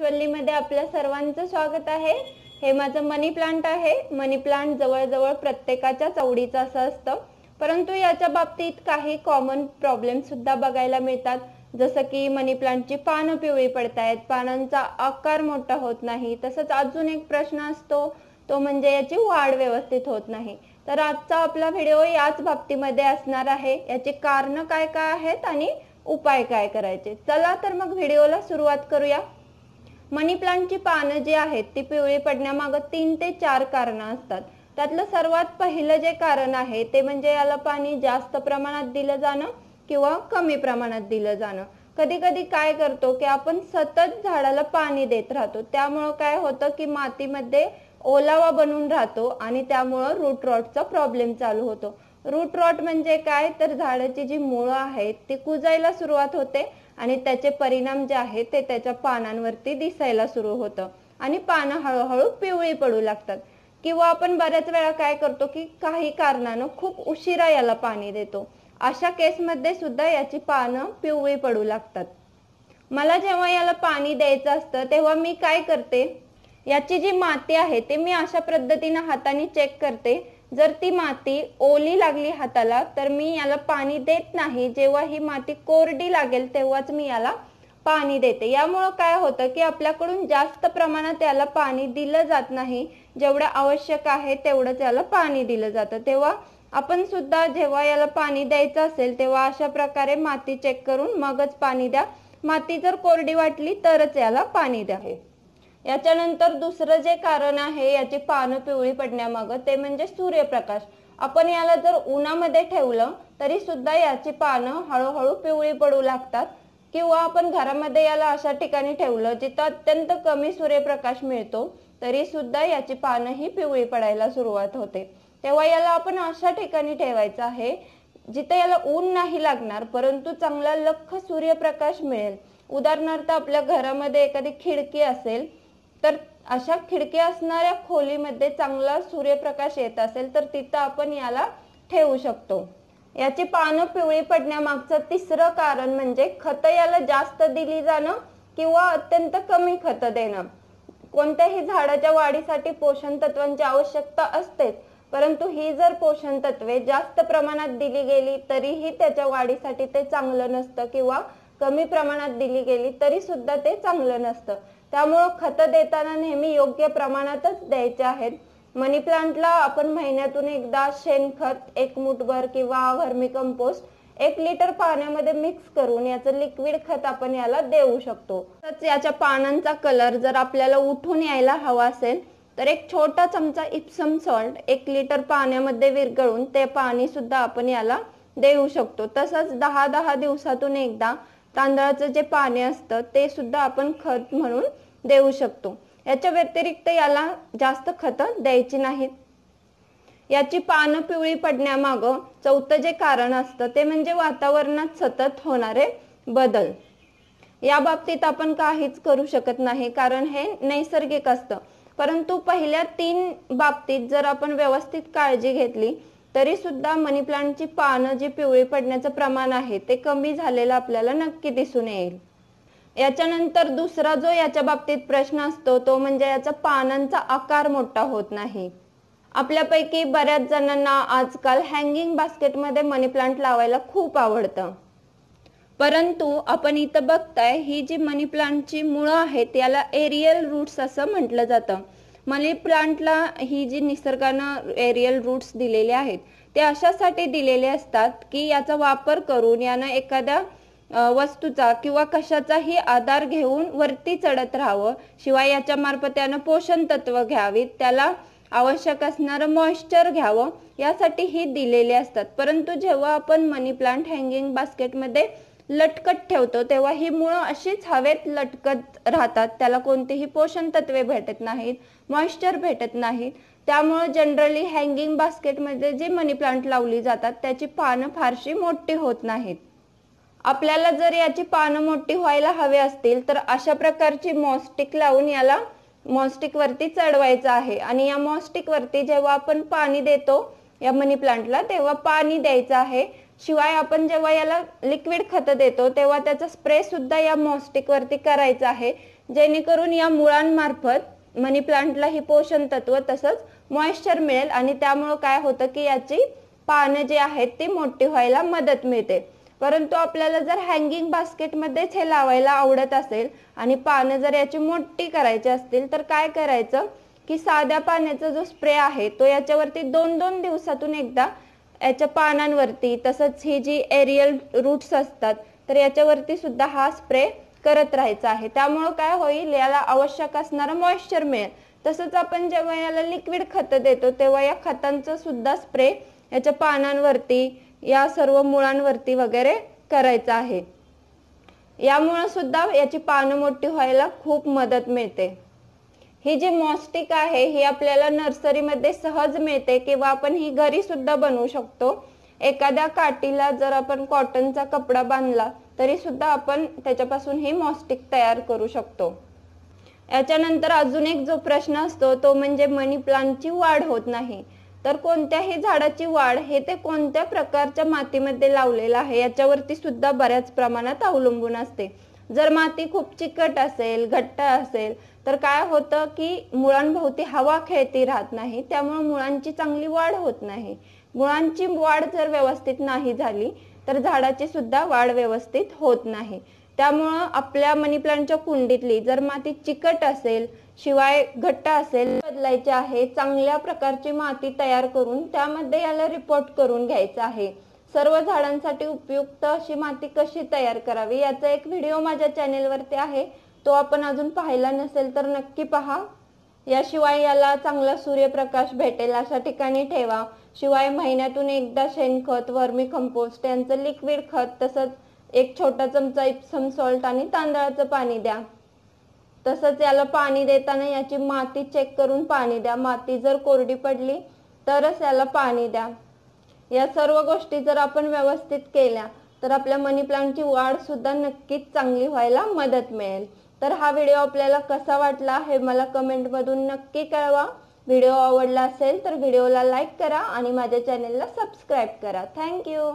मध्ये आपल्या सर्वांचं स्वागत आहे हे माझं मनी प्लांट आहे मनी प्लांट जवळजवळ प्रत्येकाच्या चवडीचं असं असतं परंतु याच्या बाबतीत काही कॉमन प्रॉब्लेम सुद्धा बघायला मिळतात जसं की मनी प्लांटची पानं पिवळी आहेत पानांचा आकार मोठा होत नाही तसंच अजून एक प्रश्न असतो तो म्हणजे याची वाढ व्यवस्थित होत नाही तर आजचा आपला व्हिडिओ याच बाबतीमध्ये असणार आहे याची कारण काय काय आहेत आणि उपाय काय करायचे चला तर मग व्हिडिओला सुरुवात करूया मनी प्लांटची पानं जी आहेत ती पिवळी पडण्यामागं तीन ते चार कारण असतात त्यातलं सर्वात पहिलं जे कारण आहे ते म्हणजे याला पाणी जास्त प्रमाणात दिलं जाणं किंवा कमी प्रमाणात दिलं जाणं कधी कधी काय करतो की आपण सतत झाडाला पाणी देत राहतो त्यामुळं काय होतं की मातीमध्ये ओलावा बनून राहतो आणि त्यामुळं रूट रॉटचा प्रॉब्लेम चालू होतो रूट रॉट म्हणजे काय तर झाडाची जी मुळं आहेत ती कुजायला सुरुवात होते आणि त्याचे परिणाम जे आहेत ते त्याच्या पानांवरती दिसायला सुरू होतं आणि पानं हळूहळू पिवळी पडू लागतात किंवा आपण बऱ्याच वेळा काय करतो की काही कारणानं खूप उशिरा याला पाणी देतो अशा केसमध्ये सुद्धा याची पानं पिवळी पडू लागतात मला जेव्हा याला पाणी द्यायचं असतं तेव्हा मी काय करते याची जी माती आहे ते मी अशा पद्धतीनं हाताने चेक करते जर ती माती ओली लागली हाताला तर मी याला पाणी देत नाही जेव्हा ही माती कोरडी लागेल तेव्हाच मी याला पाणी देते यामुळं काय होतं की आपल्याकडून जास्त प्रमाणात याला पाणी दिलं जात नाही जेवढं आवश्यक आहे तेवढंच याला पाणी दिलं जातं तेव्हा आपण सुद्धा जेव्हा याला पाणी द्यायचं असेल तेव्हा अशा प्रकारे माती चेक करून मगच पाणी द्या माती जर कोरडी वाटली तरच याला पाणी द्या याच्यानंतर दुसरं जे कारण आहे याची पानं पिवळी पडण्यामागं ते म्हणजे सूर्यप्रकाश आपण याला जर उन्हामध्ये ठेवलं तरी सुद्धा याची पानं हळूहळू पिवळी पडू लागतात किंवा आपण घरामध्ये याला अशा ठिकाणी ठेवलं जिथं अत्यंत कमी सूर्यप्रकाश मिळतो तरी सुद्धा याची पानं ही पिवळी पडायला सुरुवात होते तेव्हा याला आपण अशा ठिकाणी ठेवायचं आहे जिथे याला ऊन नाही लागणार परंतु चांगला लख सूर्यप्रकाश मिळेल उदाहरणार्थ आपल्या घरामध्ये एखादी खिडकी असेल तर अशा खिडक्या असणाऱ्या खोलीमध्ये चांगला सूर्यप्रकाश येत असेल तर तिथं आपण याला ठेवू शकतो याची पानं पिवळी पडण्यामागचं तिसरं कारण म्हणजे खत याला जास्त दिली जाणं किंवा अत्यंत कमी खत देणं कोणत्याही झाडाच्या वाढीसाठी पोषण तत्वांची आवश्यकता असतेच परंतु ही जर पोषण तत्वे जास्त प्रमाणात दिली गेली तरीही त्याच्या वाढीसाठी ते चांगलं नसतं किंवा कमी प्रमाणात दिली गेली तरी सुद्धा ते चांगलं नसतं त्यामुळं खतं देताना नेहमी योग्य प्रमाणातच द्यायचे आहेत मनी प्लांटला आपण महिन्यातून एकदा शेणखत एक मुठभर किंवा व्हर्मी कंपोस्ट एक लिटर पाण्यामध्ये मिक्स करून याचं लिक्विड खत आपण याला देऊ शकतो तसंच याच्या पानांचा कलर जर आपल्याला उठून यायला हवा असेल तर एक छोटा चमचा इप्सम सॉल्ट एक लिटर पाण्यामध्ये विरघळून ते पाणी सुद्धा आपण याला देऊ शकतो तसंच दहा दहा दिवसातून एकदा तांदळाचं जे पाणी असतं ते सुद्धा आपण खत म्हणून देऊ शकतो याच्या व्यतिरिक्त याला जास्त खतं द्यायची नाहीत याची पानं पिवळी पडण्यामागं चौथं जे कारण असतं ते म्हणजे वातावरणात सतत होणारे बदल या बाबतीत आपण काहीच करू शकत नाही कारण हे नैसर्गिक असतं परंतु पहिल्या तीन बाबतीत जर आपण व्यवस्थित काळजी घेतली तरी सुद्धा मनी प्लांटची पानं जी पिवळी पडण्याचं प्रमाण आहे ते कमी झालेलं आपल्याला नक्की दिसून येईल याच्यानंतर दुसरा जो याच्या बाबतीत प्रश्न असतो तो म्हणजे याचा पानांचा आकार मोठा होत नाही आपल्यापैकी बऱ्याच जणांना आजकाल हँगिंग बास्केटमध्ये मनी प्लांट लावायला खूप आवडतं परंतु आपण इथं बघताय ही जी मनी प्लांटची मुळं आहेत याला एरियल रूट्स असं म्हटलं जातं मनी प्लांटला ही जी निसर्गानं एरियल रूट्स दिलेले आहेत ते अशासाठी दिलेले असतात की याचा वापर करून यानं एखाद्या वस्तूचा किंवा कशाचाही आधार घेऊन वरती चढत राहावं शिवाय याच्या मार्फत यानं पोषण तत्व घ्यावीत त्याला आवश्यक असणारं मॉइश्चर घ्यावं यासाठी ही दिलेले असतात परंतु जेव्हा आपण मनी प्लांट हँगिंग बास्केटमध्ये लटकत ठेवतो तेव्हा ही मुळं अशीच हवेत लटकत राहतात त्याला कोणतीही पोषण तत्वे भेटत नाहीत मॉइश्चर भेटत नाहीत त्यामुळं जनरली हँगिंग बास्केटमध्ये जे मनी प्लांट लावली जातात त्याची पानं फारशी मोठी होत नाहीत आपल्याला जर याची पानं मोठी व्हायला हवे असतील तर अशा प्रकारची मॉस्टिक लावून याला मॉस्टिक वरती चढवायचं आहे आणि या मॉस्टिक वरती जेव्हा आपण पाणी देतो या मनी प्लांटला तेव्हा पाणी द्यायचं आहे शिवाय आपण जेव्हा याला लिक्विड खत देतो तेव्हा त्याचा स्प्रे सुद्धा या मॉस्टिक वरती करायचा आहे जेणेकरून या मुळांमार्फत मनी प्लांटला ही पोषण तत्व तसंच मॉइश्चर मिळेल आणि त्यामुळं काय होतं की याची पानं जी आहेत ती मोठी व्हायला मदत मिळते परंतु आपल्याला जर हँगिंग बास्केटमध्येच हे लावायला आवडत असेल आणि पानं जर याची मोठी करायची असतील तर काय करायचं की साध्या पाण्याचा जो स्प्रे आहे तो याच्यावरती दोन दोन दिवसातून एकदा याच्या पानांवरती तसंच ही जी एरियल रूट्स असतात तर याच्यावरती सुद्धा हा स्प्रे करत राहायचा आहे त्यामुळं काय होईल याला आवश्यक असणारं मॉइश्चर मिळेल तसंच आपण जेव्हा याला लिक्विड खतं देतो तेव्हा या खतांचं सुद्धा स्प्रे याच्या पानांवरती या सर्व मुळांवरती वगैरे करायचं आहे यामुळं सुद्धा याची पानं मोठी व्हायला खूप मदत मिळते ही जी मॉस्टिक आहे ही आपल्याला नर्सरीमध्ये सहज मिळते किंवा आपण ही घरी सुद्धा बनवू शकतो एखाद्या काठीला जर आपण कॉटनचा कपडा बांधला तरी सुद्धा आपण त्याच्यापासून ही मॉस्टिक तयार करू शकतो याच्यानंतर अजून एक जो प्रश्न असतो तो म्हणजे मनी प्लांटची वाढ होत नाही तर कोणत्याही झाडाची वाढ हे ते कोणत्या प्रकारच्या मातीमध्ये लावलेलं आहे याच्यावरती सुद्धा बऱ्याच प्रमाणात अवलंबून असते जर माती खूप चिकट असेल घट्ट असेल तर काय होतं की मुळांभोवती हवा खेळती राहत नाही त्यामुळे मुळांची चांगली वाढ होत नाही मुळांची वाढ जर व्यवस्थित नाही झाली तर झाडाची सुद्धा वाढ व्यवस्थित होत नाही त्यामुळं आपल्या मनी प्लांटच्या कुंडीतली जर माती चिकट असेल शिवाय घट्ट असेल बदलायची आहे चांगल्या प्रकारची माती तयार करून त्यामध्ये याला रिपोर्ट करून घ्यायचं आहे सर्व झाडांसाठी उपयुक्त अशी माती कशी तयार करावी याचा एक व्हिडिओ माझ्या चॅनेलवरती आहे तो आपण अजून पाहिला नसेल तर नक्की पहा याशिवाय याला चांगला सूर्यप्रकाश भेटेल अशा ठिकाणी ठेवा शिवाय महिन्यातून एकदा शेणखत वर्मी कंपोस्ट यांचं लिक्विड खत तसंच एक छोटा चमचा इप्सम सॉल्ट आणि तांदळाचं पाणी द्या तसंच याला पाणी देताना याची माती चेक करून पाणी द्या माती जर कोरडी पडली तरच याला पाणी द्या या सर्व गोष्टी जर आपण व्यवस्थित केल्या तर आपल्या मनी प्लांटची वाढ सुद्धा नक्कीच चांगली व्हायला मदत मिळेल तर हा व्हिडिओ आपल्याला कसा वाटला हे मला कमेंटमधून नक्की कळवा व्हिडिओ आवडला असेल तर व्हिडिओला लाईक करा आणि माझ्या चॅनेलला सबस्क्राईब करा थँक्यू